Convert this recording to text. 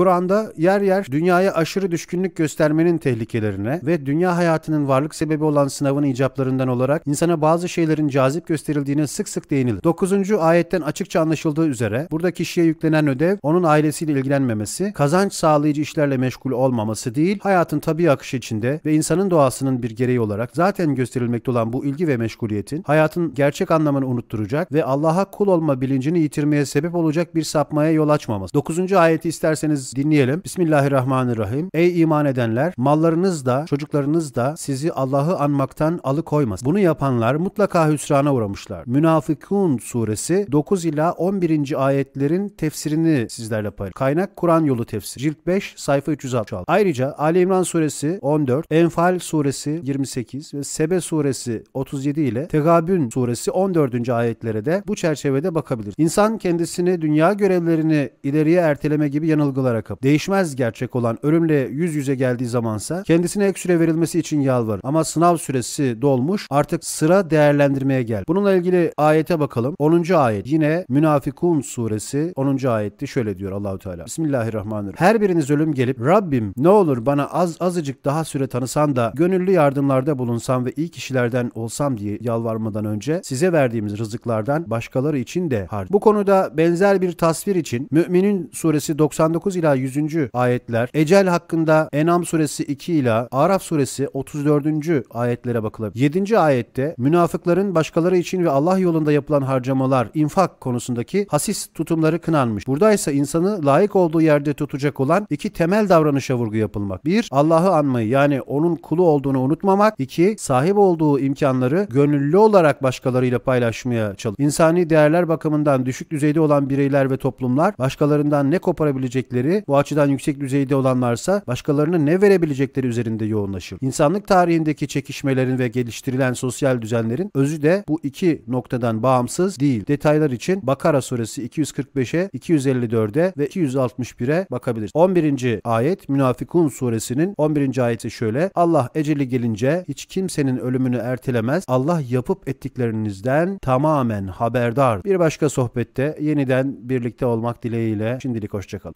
Kur'an'da yer yer dünyaya aşırı düşkünlük göstermenin tehlikelerine ve dünya hayatının varlık sebebi olan sınavın icaplarından olarak insana bazı şeylerin cazip gösterildiğine sık sık değinilir. 9. ayetten açıkça anlaşıldığı üzere burada kişiye yüklenen ödev onun ailesiyle ilgilenmemesi, kazanç sağlayıcı işlerle meşgul olmaması değil, hayatın tabi akışı içinde ve insanın doğasının bir gereği olarak zaten gösterilmekte olan bu ilgi ve meşguliyetin hayatın gerçek anlamını unutturacak ve Allah'a kul olma bilincini yitirmeye sebep olacak bir sapmaya yol açmaması. 9. ayeti isterseniz dinleyelim. Bismillahirrahmanirrahim. Ey iman edenler, mallarınız da çocuklarınız da sizi Allah'ı anmaktan alıkoymasın. Bunu yapanlar mutlaka hüsrana uğramışlar. Münafıkun suresi 9 ila 11. ayetlerin tefsirini sizlerle paylaşıyor. Kaynak Kur'an yolu tefsir. Cilt 5 sayfa 366. Ayrıca Ali İmran suresi 14, Enfal suresi 28 ve Sebe suresi 37 ile Tegabün suresi 14. ayetlere de bu çerçevede bakabilir. İnsan kendisini dünya görevlerini ileriye erteleme gibi yanılgılara bırakıp değişmez gerçek olan ölümle yüz yüze geldiği zamansa kendisine ek süre verilmesi için yalvarır. Ama sınav süresi dolmuş artık sıra değerlendirmeye gel. Bununla ilgili ayete bakalım. 10. ayet yine Münafikun suresi 10. ayetti. Şöyle diyor Allahu Teala. Bismillahirrahmanirrahim. Her biriniz ölüm gelip Rabbim ne olur bana az azıcık daha süre tanısan da gönüllü yardımlarda bulunsam ve iyi kişilerden olsam diye yalvarmadan önce size verdiğimiz rızıklardan başkaları için de harc. Bu konuda benzer bir tasvir için Mü'minin suresi 99 ila 100. ayetler, ecel hakkında Enam suresi 2 ila Araf suresi 34. ayetlere bakılabilir. 7. ayette münafıkların başkaları için ve Allah yolunda yapılan harcamalar, infak konusundaki hasis tutumları kınanmış. Burada ise insanı layık olduğu yerde tutacak olan iki temel davranışa vurgu yapılmak. 1. Allah'ı anmayı yani onun kulu olduğunu unutmamak. 2. Sahip olduğu imkanları gönüllü olarak başkalarıyla paylaşmaya çalış. İnsani değerler bakımından düşük düzeyde olan bireyler ve toplumlar başkalarından ne koparabilecekleri değerleri bu açıdan yüksek düzeyde olanlarsa başkalarına ne verebilecekleri üzerinde yoğunlaşır. İnsanlık tarihindeki çekişmelerin ve geliştirilen sosyal düzenlerin özü de bu iki noktadan bağımsız değil. Detaylar için Bakara suresi 245'e, 254'e ve 261'e bakabiliriz. 11. ayet Münafikun suresinin 11. ayeti şöyle. Allah eceli gelince hiç kimsenin ölümünü ertelemez. Allah yapıp ettiklerinizden tamamen haberdar. Bir başka sohbette yeniden birlikte olmak dileğiyle şimdilik hoşçakalın.